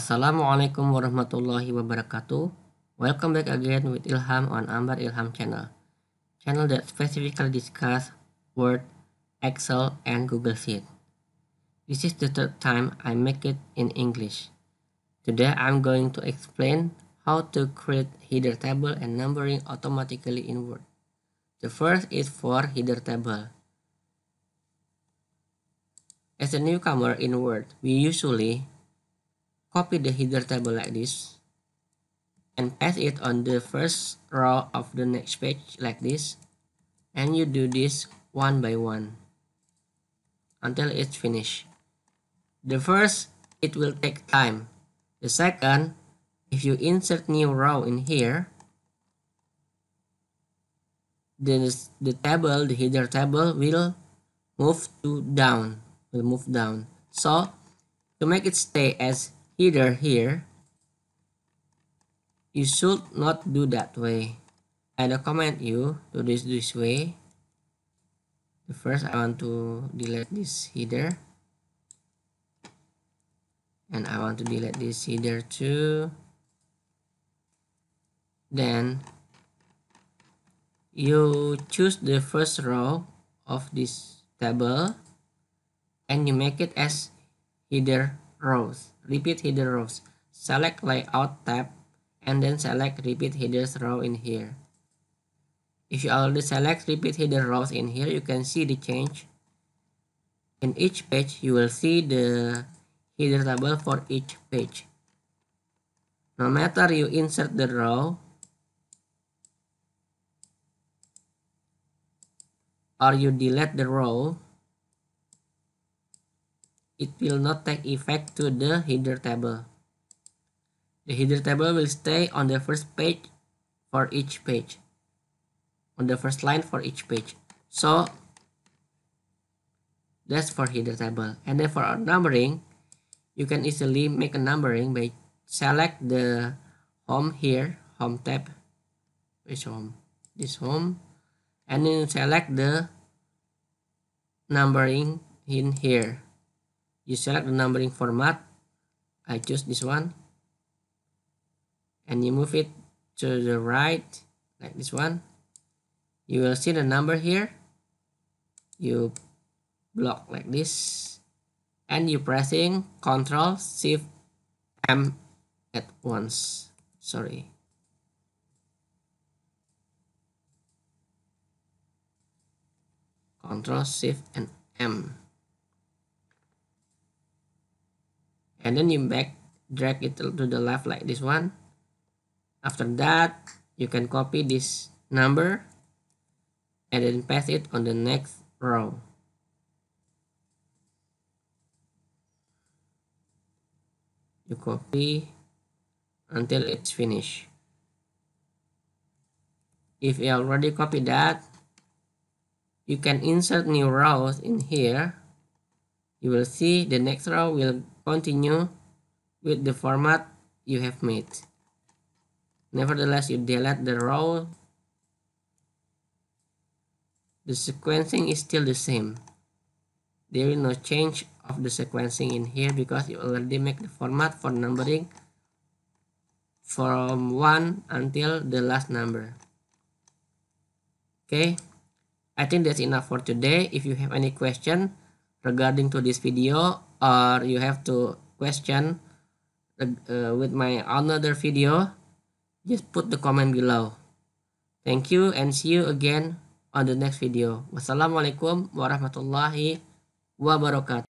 Assalamualaikum warahmatullahi wabarakatuh. Welcome back again with Ilham on Ambar Ilham channel. Channel that specifically discuss Word, Excel, and Google Sheet. This is the third time I make it in English. Today I'm going to explain how to create header table and numbering automatically in Word. The first is for header table. As a newcomer in Word, we usually Copy the header table like this and paste it on the first row of the next page like this and you do this one by one until it's finished. The first, it will take time. The second, if you insert new row in here, the, the table, the header table will move to down, will move down. So, to make it stay as either here you should not do that way I recommend you to do this this way first I want to delete this header and I want to delete this header too then you choose the first row of this table and you make it as header rows, repeat header rows. Select layout tab and then select repeat headers row in here. If you already select repeat header rows in here, you can see the change. In each page, you will see the header table for each page. No matter you insert the row or you delete the row, it will not take effect to the header table. The header table will stay on the first page for each page, on the first line for each page. So that's for header table. And then for numbering, you can easily make a numbering by select the home here, home tab, which home, this home, and then select the numbering in here you select the numbering format I choose this one and you move it to the right like this one you will see the number here you block like this and you pressing Control shift m at once sorry Control shift and m and then you back drag it to the left like this one after that you can copy this number and then paste it on the next row you copy until it's finished if you already copied that you can insert new rows in here you will see the next row will continue with the format you have made. Nevertheless, you delete the row. The sequencing is still the same. There is no change of the sequencing in here because you already make the format for numbering from 1 until the last number. Okay, I think that's enough for today. If you have any question, regarding to this video or uh, you have to question uh, with my another video just put the comment below thank you and see you again on the next video wassalamualaikum warahmatullahi wabarakatuh